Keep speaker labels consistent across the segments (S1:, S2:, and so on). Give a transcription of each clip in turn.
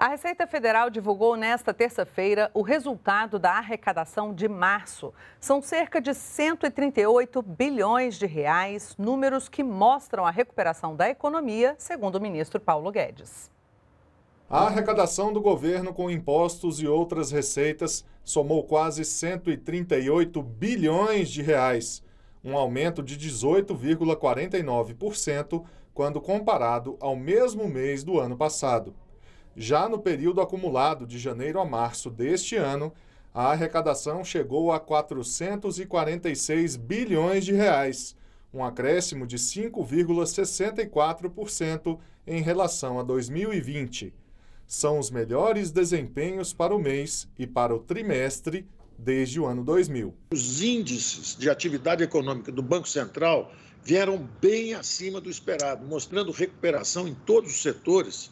S1: A Receita Federal divulgou nesta terça-feira o resultado da arrecadação de março. São cerca de 138 bilhões de reais, números que mostram a recuperação da economia, segundo o ministro Paulo Guedes.
S2: A arrecadação do governo com impostos e outras receitas somou quase 138 bilhões de reais, um aumento de 18,49% quando comparado ao mesmo mês do ano passado. Já no período acumulado de janeiro a março deste ano, a arrecadação chegou a 446 bilhões de reais, um acréscimo de 5,64% em relação a 2020. São os melhores desempenhos para o mês e para o trimestre desde o ano 2000. Os índices de atividade econômica do Banco Central vieram
S3: bem acima do esperado, mostrando recuperação em todos os setores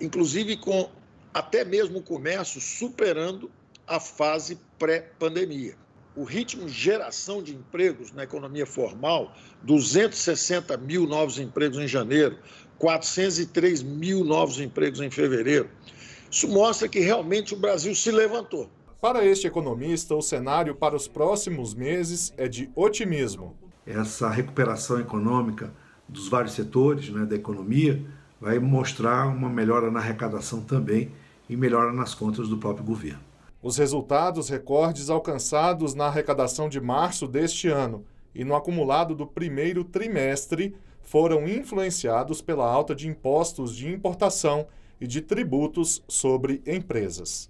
S3: inclusive com até mesmo o comércio superando a fase pré-pandemia. O ritmo de geração de empregos na economia formal, 260 mil novos empregos em janeiro, 403 mil novos empregos
S2: em fevereiro. Isso mostra que realmente o Brasil se levantou. Para este economista, o cenário para os próximos meses é de otimismo.
S4: Essa recuperação econômica dos vários setores né, da economia vai mostrar uma melhora na arrecadação também e melhora nas contas do próprio governo. Os resultados
S2: recordes alcançados na arrecadação de março deste ano e no acumulado do primeiro trimestre foram influenciados pela alta de impostos de importação e de tributos sobre empresas.